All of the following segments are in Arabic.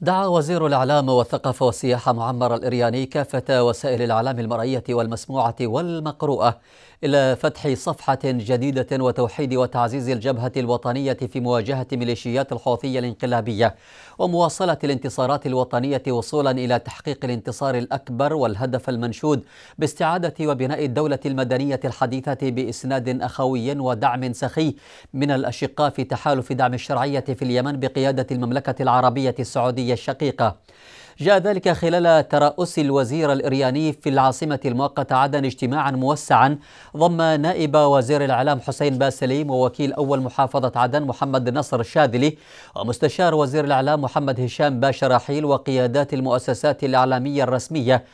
دعا وزير الإعلام والثقافة والسياحة معمر الإرياني كافة وسائل الإعلام المرئية والمسموعة والمقروءة إلى فتح صفحة جديدة وتوحيد وتعزيز الجبهة الوطنية في مواجهة ميليشيات الحوثية الانقلابية ومواصلة الانتصارات الوطنية وصولا إلى تحقيق الانتصار الأكبر والهدف المنشود باستعادة وبناء الدولة المدنية الحديثة بإسناد أخوي ودعم سخي من الأشقاء في تحالف دعم الشرعية في اليمن بقيادة المملكة العربية السعودية الإيرانية الشقيقة جاء ذلك خلال ترأس الوزير الإرياني في العاصمة المؤقتة عدن اجتماعا موسعا ضم نائب وزير الإعلام حسين باسليم ووكيل أول محافظة عدن محمد نصر الشاذلي ومستشار وزير الإعلام محمد هشام باشا رحيل وقيادات المؤسسات الإعلامية الرسمية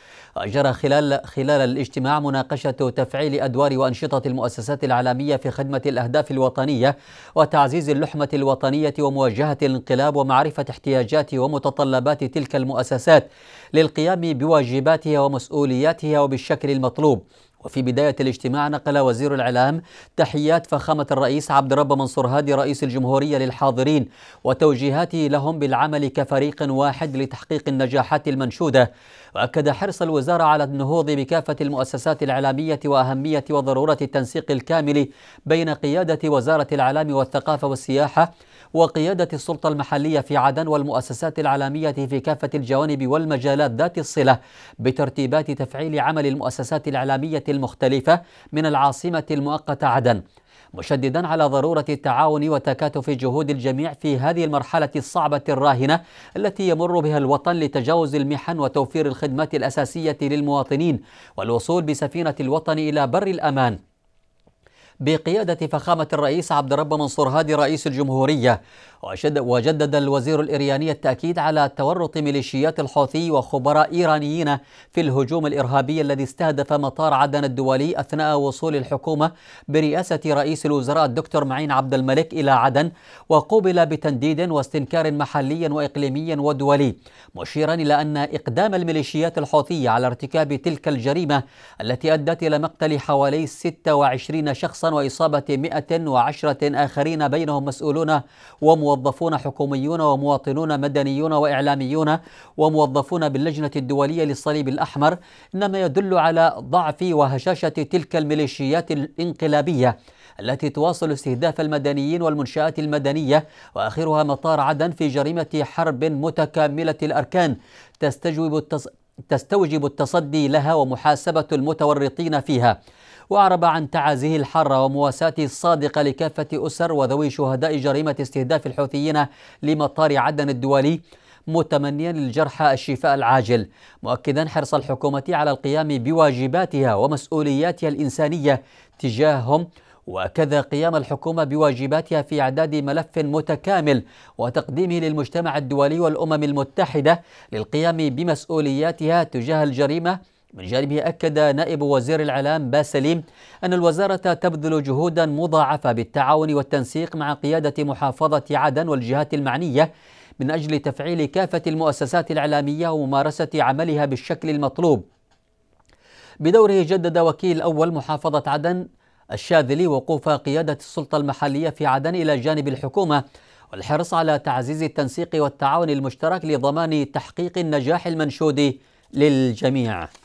جرى خلال خلال الاجتماع مناقشة تفعيل أدوار وأنشطة المؤسسات العالمية في خدمة الأهداف الوطنية وتعزيز اللحمة الوطنية ومواجهة الانقلاب ومعرفة احتياجات ومتطلبات تلك المؤسسات للقيام بواجباتها ومسؤولياتها وبالشكل المطلوب وفي بداية الاجتماع نقل وزير الإعلام تحيات فخامة الرئيس عبد الرب منصور هادي رئيس الجمهورية للحاضرين وتوجيهاته لهم بالعمل كفريق واحد لتحقيق النجاحات المنشودة وأكد حرص الوزارة على النهوض بكافة المؤسسات الإعلامية وأهمية وضرورة التنسيق الكامل بين قيادة وزارة الإعلام والثقافة والسياحة وقيادة السلطة المحلية في عدن والمؤسسات الإعلامية في كافة الجوانب والمجالات ذات الصلة بترتيبات تفعيل عمل المؤسسات الإعلامية المختلفة من العاصمة المؤقتة عدن مشددا على ضرورة التعاون وتكاتف جهود الجميع في هذه المرحلة الصعبة الراهنة التي يمر بها الوطن لتجاوز المحن وتوفير الخدمات الأساسية للمواطنين والوصول بسفينة الوطن إلى بر الأمان بقيادة فخامة الرئيس عبد الرب منصور هادي رئيس الجمهورية وجدد الوزير الإيراني التأكيد على تورط ميليشيات الحوثي وخبراء إيرانيين في الهجوم الإرهابي الذي استهدف مطار عدن الدولي أثناء وصول الحكومة برئاسة رئيس الوزراء الدكتور معين عبد الملك إلى عدن وقوبل بتنديد واستنكار محلي وإقليمي ودولي مشيرا إلى أن إقدام الميليشيات الحوثية على ارتكاب تلك الجريمة التي أدت إلى مقتل حوالي 26 شخصا وإصابة 110 آخرين بينهم مسؤولون وموظفين موظفون حكوميون ومواطنون مدنيون وإعلاميون وموظفون باللجنة الدولية للصليب الأحمر إنما يدل على ضعف وهشاشة تلك الميليشيات الانقلابية التي تواصل استهداف المدنيين والمنشآت المدنية وآخرها مطار عدن في جريمة حرب متكاملة الأركان تستجوب التص... تستوجب التصدي لها ومحاسبة المتورطين فيها وأعرب عن تعازيه الحارة ومواساته الصادقة لكافة أسر وذوي شهداء جريمة استهداف الحوثيين لمطار عدن الدولي متمنيا للجرحى الشفاء العاجل مؤكدا حرص الحكومة على القيام بواجباتها ومسؤولياتها الإنسانية تجاههم وكذا قيام الحكومة بواجباتها في إعداد ملف متكامل وتقديمه للمجتمع الدولي والأمم المتحدة للقيام بمسؤولياتها تجاه الجريمة من جانبه أكد نائب وزير الإعلام باسليم أن الوزارة تبذل جهودا مضاعفة بالتعاون والتنسيق مع قيادة محافظة عدن والجهات المعنية من أجل تفعيل كافة المؤسسات الإعلامية وممارسة عملها بالشكل المطلوب بدوره جدد وكيل أول محافظة عدن الشاذلي وقوف قيادة السلطة المحلية في عدن إلى جانب الحكومة والحرص على تعزيز التنسيق والتعاون المشترك لضمان تحقيق النجاح المنشود للجميع